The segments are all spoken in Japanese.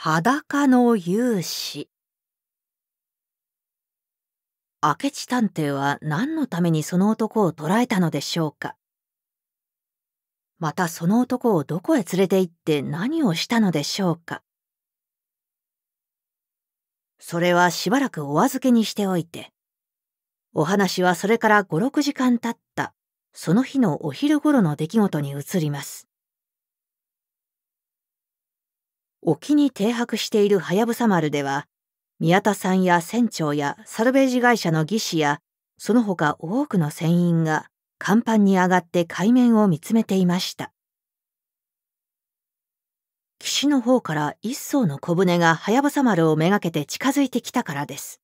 裸の勇士明智探偵は何のためにその男を捕らえたのでしょうかまたその男をどこへ連れて行って何をしたのでしょうかそれはしばらくお預けにしておいてお話はそれから56時間経ったその日のお昼頃の出来事に移ります沖に停泊しているはやぶさ丸では、宮田さんや船長やサルベージ会社の技師や、その他多くの船員が甲板に上がって海面を見つめていました。岸の方から一艘の小舟がはやぶさ丸をめがけて近づいてきたからです。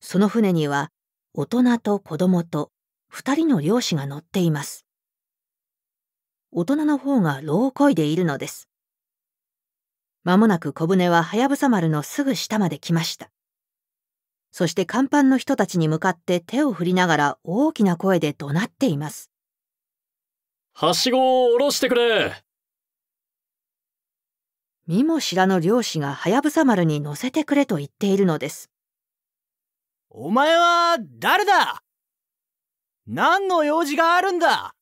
その船には大人と子供と2人の漁師が乗っています。大人の方が老をこいでいるのです。間もなく小舟ははやぶさ丸のすぐ下まで来ました。そして甲板の人たちに向かって手を振りながら大きな声で怒鳴っています。はしごを下ろしてくれ見も知らぬ漁師がはやぶさ丸に乗せてくれと言っているのです。お前は誰だ何の用事があるんだ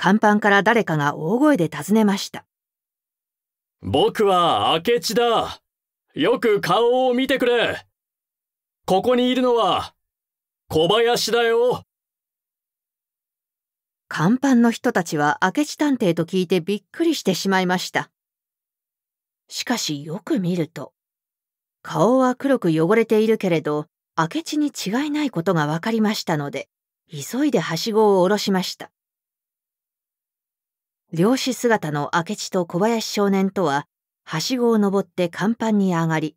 甲板から誰かが大声で尋ねました。僕は明智だ。よく顔を見てくれ。ここにいるのは小林だよ。甲板の人たちは明智探偵と聞いてびっくりしてしまいました。しかしよく見ると、顔は黒く汚れているけれど、明智に違いないことが分かりましたので、急いではしごを下ろしました。漁師姿の明智と小林少年とは、はしごを登って甲板に上がり、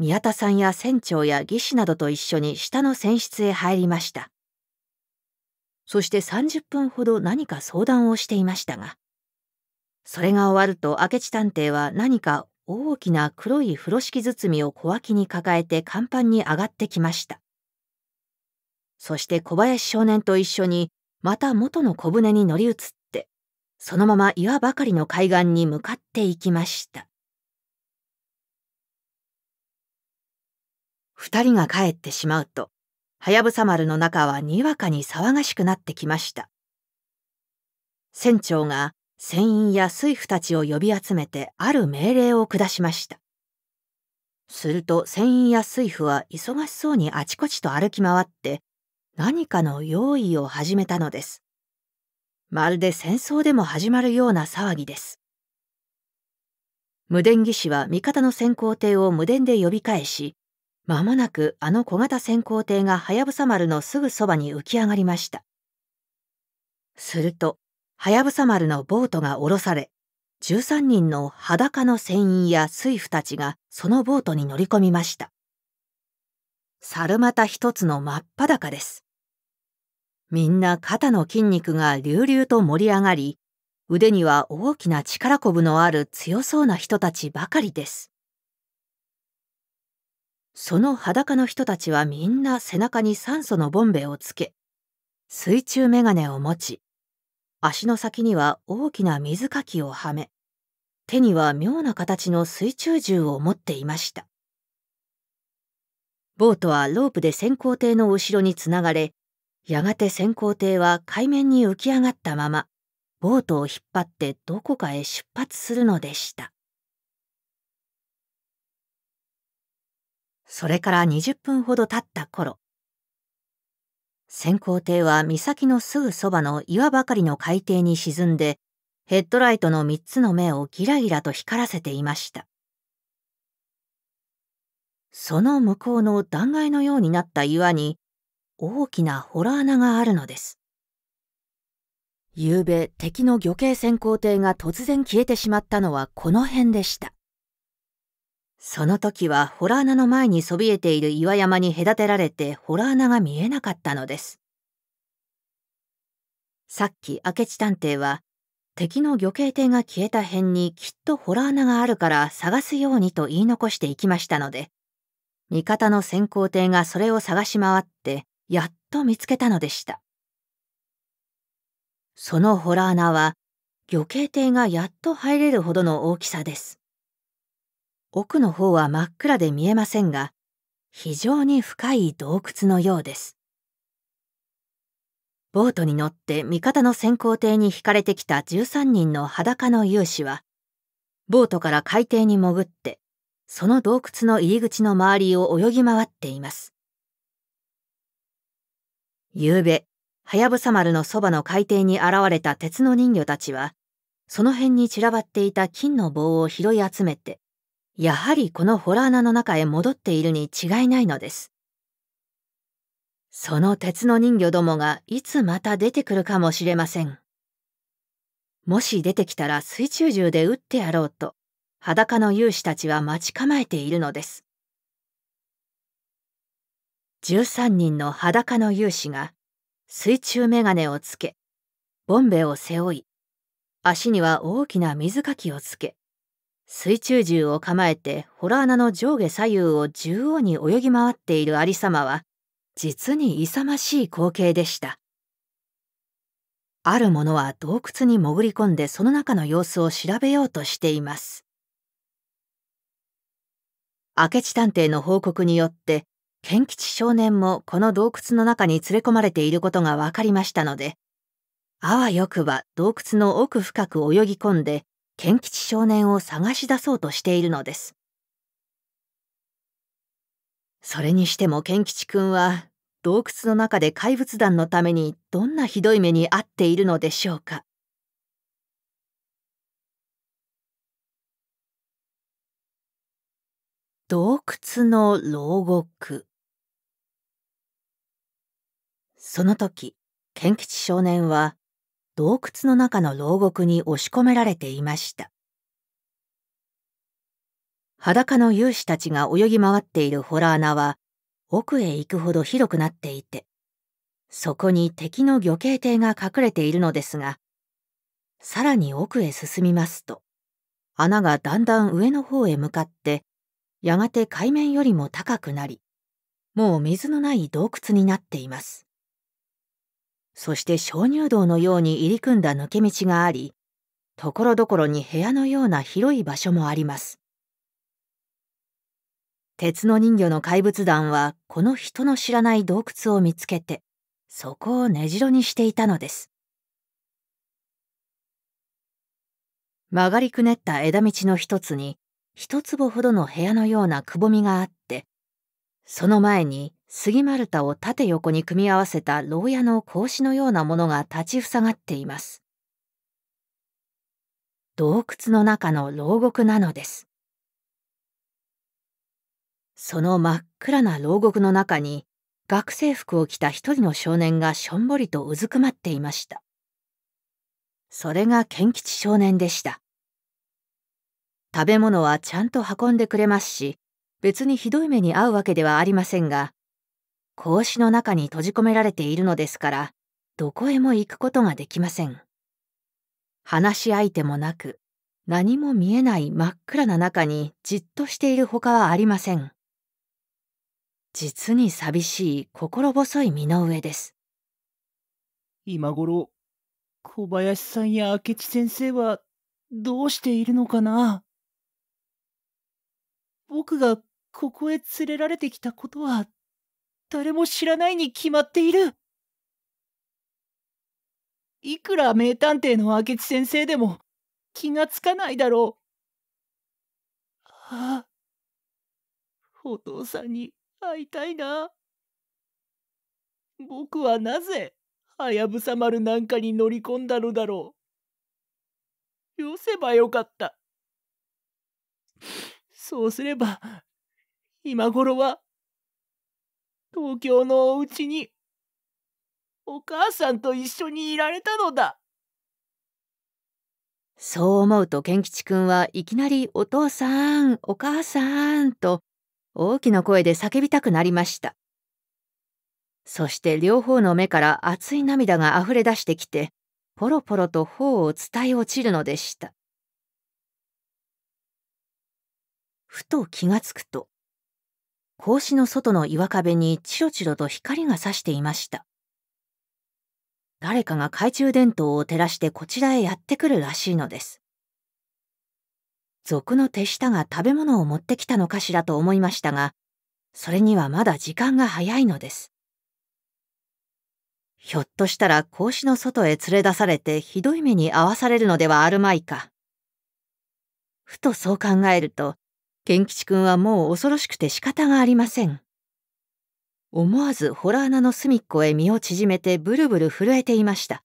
宮田さんや船長や技師などと一緒に下の船室へ入りました。そして30分ほど何か相談をしていましたが、それが終わると明智探偵は何か大きな黒い風呂敷包みを小脇に抱えて甲板に上がってきました。そして小林少年と一緒にまた元の小舟に乗り移っそのまま岩ばかりの海岸に向かっていきました2人が帰ってしまうとはやぶさ丸の中はにわかに騒がしくなってきました船長が船員や水夫たちを呼び集めてある命令を下しましたすると船員や水夫は忙しそうにあちこちと歩き回って何かの用意を始めたのですまるで戦争でも始まるような騒ぎです。無電技師は味方の先行艇を無電で呼び返し、まもなくあの小型先行艇がはやぶさ丸のすぐそばに浮き上がりました。すると、はやぶさ丸のボートが降ろされ、13人の裸の船員や水夫たちがそのボートに乗り込みました。猿股一つの真っ裸です。みんな肩の筋肉が隆々と盛り上がり、腕には大きな力こぶのある強そうな人たちばかりです。その裸の人たちはみんな背中に酸素のボンベをつけ、水中メガネを持ち、足の先には大きな水かきをはめ、手には妙な形の水中銃を持っていました。ボートはロープで潜航艇の後ろにつながれ、やがて潜航艇は海面に浮き上がったままボートを引っ張ってどこかへ出発するのでしたそれから20分ほど経った頃潜航艇は岬のすぐそばの岩ばかりの海底に沈んでヘッドライトの3つの目をギラギラと光らせていましたその向こうの断崖のようになった岩に大きな洞穴があるのです昨夜敵の魚形潜航艇が突然消えてしまったのはこの辺でしたその時は洞穴の前にそびえている岩山に隔てられて洞穴が見えなかったのですさっき明智探偵は敵の魚形艇が消えた辺にきっと洞穴があるから探すようにと言い残していきましたので味方の潜航艇がそれを探し回ってやっと見つけたのでしたそのホラー穴は魚形艇がやっと入れるほどの大きさです奥の方は真っ暗で見えませんが非常に深い洞窟のようですボートに乗って味方の先行艇に引かれてきた13人の裸の勇士はボートから海底に潜ってその洞窟の入り口の周りを泳ぎ回っています夕べ、はやぶさ丸のそばの海底に現れた鉄の人魚たちは、その辺に散らばっていた金の棒を拾い集めて、やはりこの洞穴の中へ戻っているに違いないのです。その鉄の人魚どもがいつまた出てくるかもしれません。もし出てきたら水中銃で撃ってやろうと、裸の勇士たちは待ち構えているのです。13人の裸の勇士が水中眼鏡をつけボンベを背負い足には大きな水かきをつけ水中銃を構えて洞穴の上下左右を縦横に泳ぎ回っている有様は実に勇ましい光景でしたある者は洞窟に潜り込んでその中の様子を調べようとしています明智探偵の報告によって賢吉少年もこの洞窟の中に連れ込まれていることが分かりましたので、あわよくば洞窟の奥深く泳ぎ込んで、賢吉少年を探し出そうとしているのです。それにしても賢吉くんは、洞窟の中で怪物団のためにどんなひどい目に遭っているのでしょうか。洞窟の牢獄その時賢吉少年は洞窟の中の牢獄に押し込められていました裸の勇士たちが泳ぎ回っている洞穴は奥へ行くほど広くなっていてそこに敵の魚形艇が隠れているのですがさらに奥へ進みますと穴がだんだん上の方へ向かってやがて海面よりも高くなりもう水のない洞窟になっていますそして鍾乳洞のように入り組んだ抜け道がありところどころに部屋のような広い場所もあります鉄の人魚の怪物団はこの人の知らない洞窟を見つけてそこを根城にしていたのです曲がりくねった枝道の一つに一坪ほどの部屋のようなくぼみがあってその前に杉丸太を縦横に組み合わせた牢屋の格子のようなものが立ちふさがっています。洞窟の中の牢獄なのです。その真っ暗な牢獄の中に学生服を着た一人の少年がしょんぼりとうずくまっていました。それが賢吉少年でした。食べ物はちゃんと運んでくれますし、別にひどい目に遭うわけではありませんが、格子の中に閉じ込められているのですから、どこへも行くことができません。話し相手もなく、何も見えない真っ暗な中にじっとしているほかはありません。実に寂しい心細い身の上です。今頃、小林さんや明智先生はどうしているのかな僕がここへ連れられてきたことは誰も知らないに決まっているいくら名探偵の明智先生でも気がつかないだろう。あ、お父さんに会いたいな。僕はなぜ、はやぶさ丸なんかに乗り込んだのだろう。よせばよかった。そうすれば、今頃は東京のお家にお母さんと一緒にいられたのだそう思うと賢吉くんはいきなり「お父さんお母さん」と大きな声で叫びたくなりましたそして両方の目から熱い涙があふれ出してきてポロポロと頬を伝え落ちるのでしたふと気がつくと格子の外の岩壁にチロチロと光が差していました。誰かが懐中電灯を照らしてこちらへやってくるらしいのです。賊の手下が食べ物を持ってきたのかしらと思いましたが、それにはまだ時間が早いのです。ひょっとしたら格子の外へ連れ出されてひどい目に遭わされるのではあるまいか。ふとそう考えると、賢吉くんはもう恐ろしくて仕方がありません。思わず洞穴の隅っこへ身を縮めてブルブル震えていました。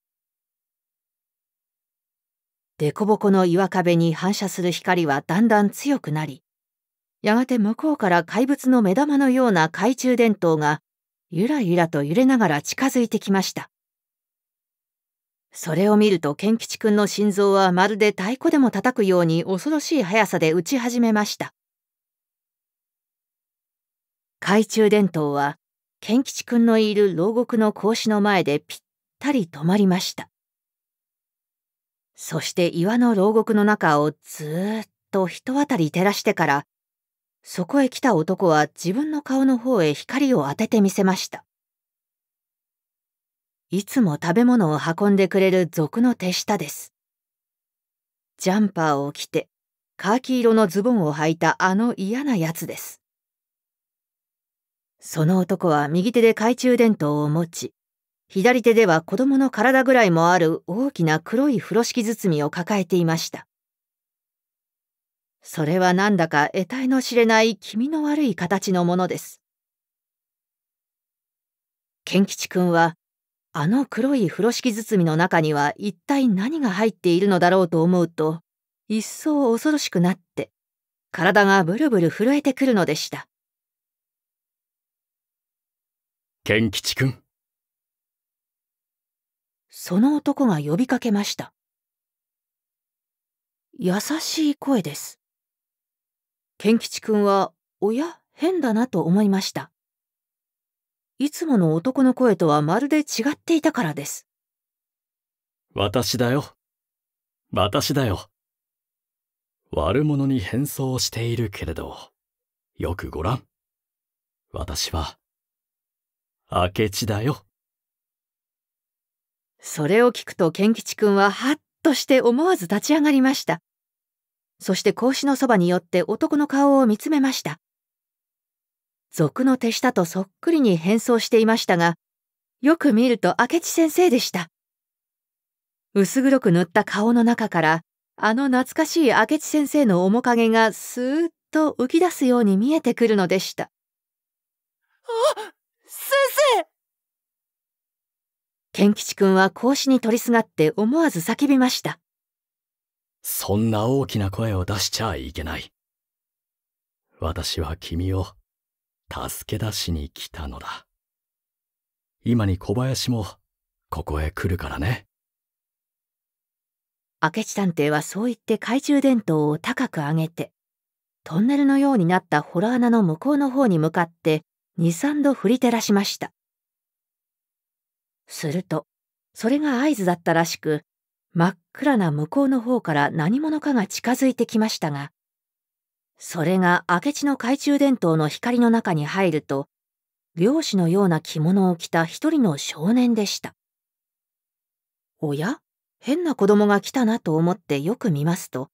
凸凹の岩壁に反射する光はだんだん強くなり、やがて向こうから怪物の目玉のような懐中電灯がゆらゆらと揺れながら近づいてきました。それを見ると賢吉くんの心臓はまるで太鼓でも叩くように恐ろしい速さで打ち始めました。懐中電灯は、賢吉くんのいる牢獄の格子の前でぴったり止まりました。そして岩の牢獄の中をずっと人当たり照らしてから、そこへ来た男は自分の顔の方へ光を当ててみせました。いつも食べ物を運んでくれる賊の手下です。ジャンパーを着て、カーキ色のズボンを履いたあの嫌なやつです。その男は右手で懐中電灯を持ち、左手では子供の体ぐらいもある大きな黒い風呂敷包みを抱えていました。それはなんだか得体の知れない気味の悪い形のものです。賢吉君は、あの黒い風呂敷包みの中には一体何が入っているのだろうと思うと、一層恐ろしくなって、体がブルブル震えてくるのでした。健吉君その男が呼びかけました。優しい声です。健吉君は、おや、変だなと思いました。いつもの男の声とはまるで違っていたからです。私だよ。私だよ。悪者に変装しているけれど、よくご覧。私は、明智だよ。それを聞くと賢吉くんはハッとして思わず立ち上がりました。そして格子のそばに寄って男の顔を見つめました。賊の手下とそっくりに変装していましたが、よく見ると明智先生でした。薄黒く塗った顔の中から、あの懐かしい明智先生の面影がスーッと浮き出すように見えてくるのでした。あ先生健吉君は格子に取りすがって思わず叫びました。そんな大きな声を出しちゃいけない。私は君を助け出しに来たのだ。今に小林もここへ来るからね。明智探偵はそう言って懐中電灯を高く上げてトンネルのようになった洞穴の向こうの方に向かって二三度振り照らしました。すると、それが合図だったらしく、真っ暗な向こうの方から何者かが近づいてきましたが、それが明智の懐中電灯の光の中に入ると、漁師のような着物を着た一人の少年でした。おや変な子供が来たなと思ってよく見ますと、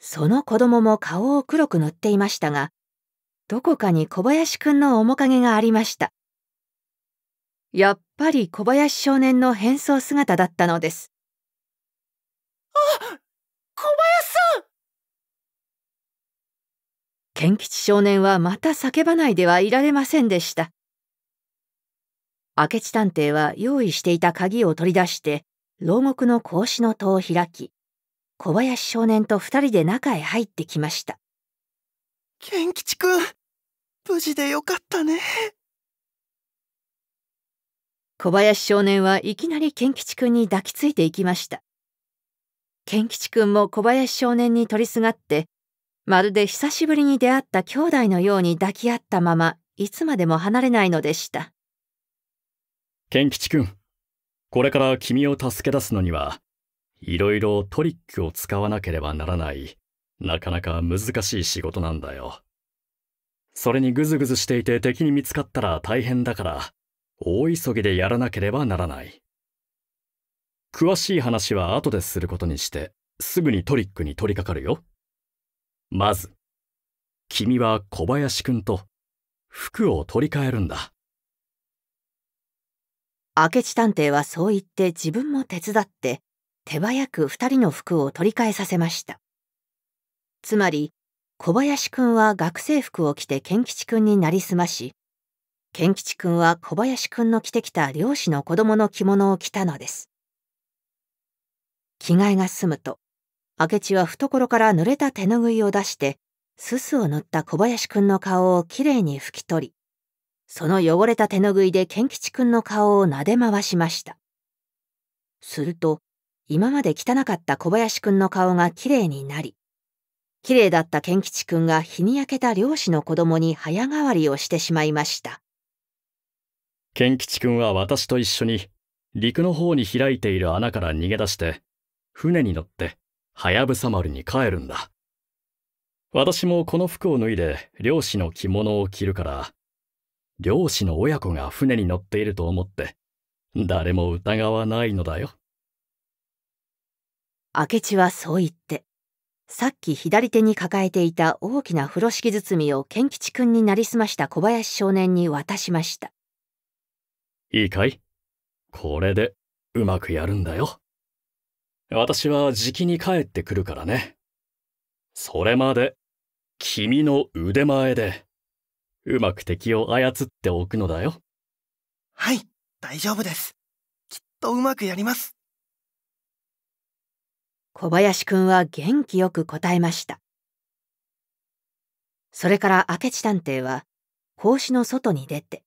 その子供も顔を黒く塗っていましたが、どこかに小林くんの面影がありました。やっぱり小林少年の変装姿だったのです。あ小林さん賢吉少年はまた叫ばないではいられませんでした。明智探偵は用意していた鍵を取り出して、牢獄の格子の戸を開き、小林少年と二人で中へ入ってきました。賢吉くん、無事でよかったね小林少年はいきなり賢吉くんに抱きついていきました賢吉くんも小林少年に取りすがってまるで久しぶりに出会った兄弟のように抱き合ったままいつまでも離れないのでした賢吉くんこれから君を助け出すのにはいろいろトリックを使わなければならないなかなか難しい仕事なんだよ。それにグズグズしていて敵に見つかったら大変だから、大急ぎでやらなければならない。詳しい話は後ですることにして、すぐにトリックに取り掛かるよ。まず、君は小林くんと服を取り替えるんだ。明智探偵はそう言って自分も手伝って、手早く二人の服を取り替えさせました。つまり、小林くんは学生服を着て賢吉くんになりすまし、賢吉くんは小林くんの着てきた漁師の子供の着物を着たのです。着替えが済むと、明智は懐から濡れた手ぬぐいを出して、すすを塗った小林くんの顔をきれいに拭き取り、その汚れた手ぬぐいで賢吉くんの顔を撫で回しました。すると、今まで汚かった小林くんの顔がきれいになり、綺麗だった賢吉くんが日に焼けた漁師の子供に早変わりをしてしまいました賢吉くんは私と一緒に陸の方に開いている穴から逃げ出して船に乗ってはやぶさ丸に帰るんだ私もこの服を脱いで漁師の着物を着るから漁師の親子が船に乗っていると思って誰も疑わないのだよ明智はそう言ってさっき左手に抱えていた大きな風呂敷包みを賢吉君になりすました小林少年に渡しました。いいかいこれでうまくやるんだよ。私はじきに帰ってくるからね。それまで、君の腕前で、うまく敵を操っておくのだよ。はい、大丈夫です。きっとうまくやります。小林くんは元気よく答えました。それから明智探偵は、格子の外に出て、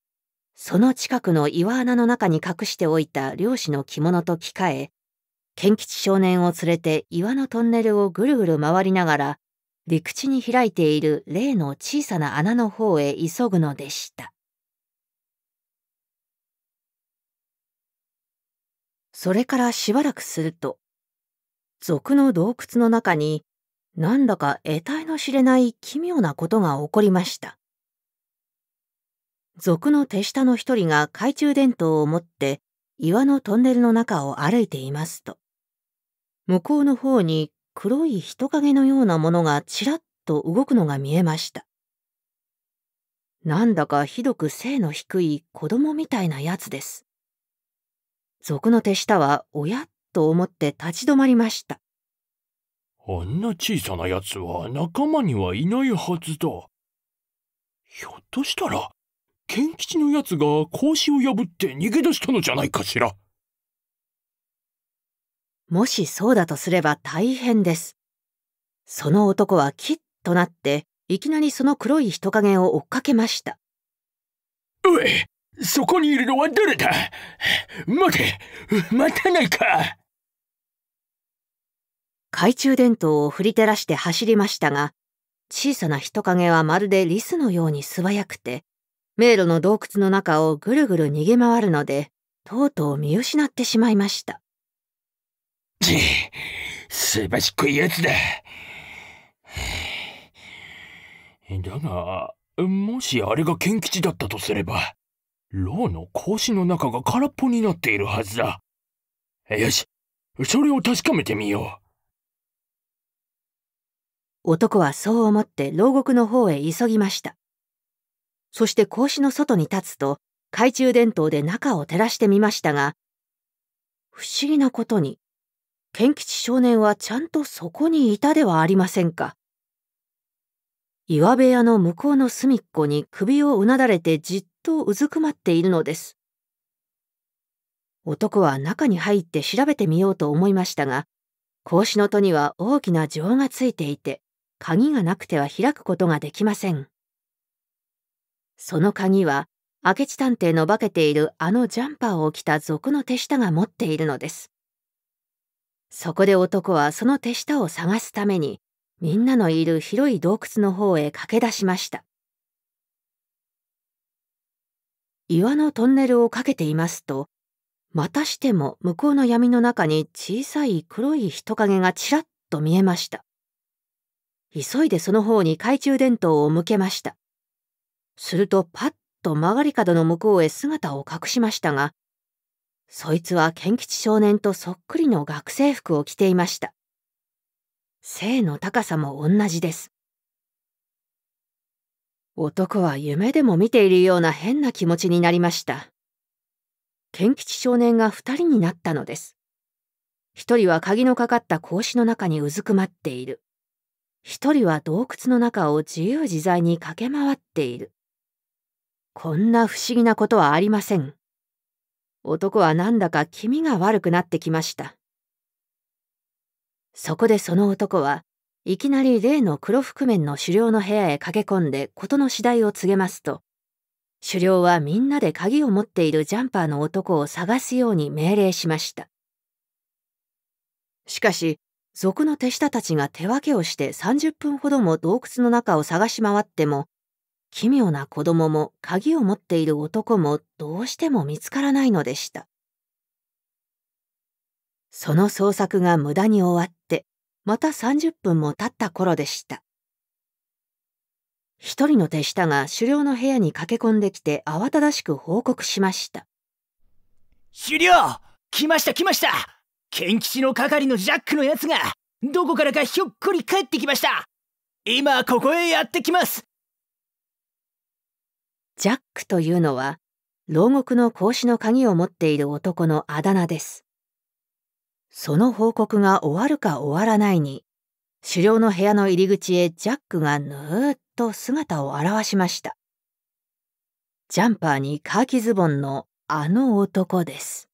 その近くの岩穴の中に隠しておいた漁師の着物と着替え、賢吉少年を連れて岩のトンネルをぐるぐる回りながら、陸地に開いている例の小さな穴の方へ急ぐのでした。それからしばらくすると、俗の洞窟の中に、なんだか得体の知れない奇妙なことが起こりました。俗の手下の一人が懐中電灯を持って岩のトンネルの中を歩いていますと、向こうの方に黒い人影のようなものがちらっと動くのが見えました。なんだかひどく背の低い子供みたいなやつです。俗の手下は、親と思って立ち止まりましたあんな小さなやつは仲間にはいないはずだひょっとしたら賢吉のやつが格子を破って逃げ出したのじゃないかしらもしそうだとすれば大変ですその男はキッとなっていきなりその黒い人影を追っかけましたおいそこにいるのは誰だ待て待たないか懐中電灯を振り照らして走りましたが、小さな人影はまるでリスのように素早くて、迷路の洞窟の中をぐるぐる逃げ回るので、とうとう見失ってしまいました。ちすばしっこいやつだ。だが、もしあれが賢吉だったとすれば、牢の格子の中が空っぽになっているはずだ。よし、それを確かめてみよう。男はそう思って牢獄の方へ急ぎました。そして格子の外に立つと、懐中電灯で中を照らしてみましたが、不思議なことに、賢吉少年はちゃんとそこにいたではありませんか。岩部屋の向こうの隅っこに首をうなだれてじっとうずくまっているのです。男は中に入って調べてみようと思いましたが、格子の戸には大きな錠がついていて、鍵がなくては開くことができません。その鍵は、明智探偵の化けているあのジャンパーを着た賊の手下が持っているのです。そこで男はその手下を探すために、みんなのいる広い洞窟の方へ駆け出しました。岩のトンネルをかけていますと、またしても向こうの闇の中に小さい黒い人影がちらっと見えました。急いでその方に懐中電灯を向けました。するとパッと曲がり角の向こうへ姿を隠しましたが、そいつは賢吉少年とそっくりの学生服を着ていました。背の高さも同じです。男は夢でも見ているような変な気持ちになりました。賢吉少年が2人になったのです。1人は鍵のかかった格子の中にうずくまっている。一人は洞窟の中を自由自在に駆け回っている。こんな不思議なことはありません。男はなんだか気味が悪くなってきました。そこでその男はいきなり例の黒覆面の狩猟の部屋へ駆け込んで事の次第を告げますと、狩猟はみんなで鍵を持っているジャンパーの男を探すように命令しました。しかし、族の手下たちが手分けをして30分ほども洞窟の中を探し回っても、奇妙な子供も鍵を持っている男もどうしても見つからないのでした。その捜索が無駄に終わって、また30分も経った頃でした。一人の手下が狩猟の部屋に駆け込んできて慌ただしく報告しました。狩猟来ました来ました剣吉の係のジャックのやつがどこからかひょっこり帰ってきました今ここへやってきますジャックというのは牢獄の格子の鍵を持っている男のあだ名ですその報告が終わるか終わらないに狩猟の部屋の入り口へジャックがぬーっと姿を現しましたジャンパーにカーキズボンのあの男です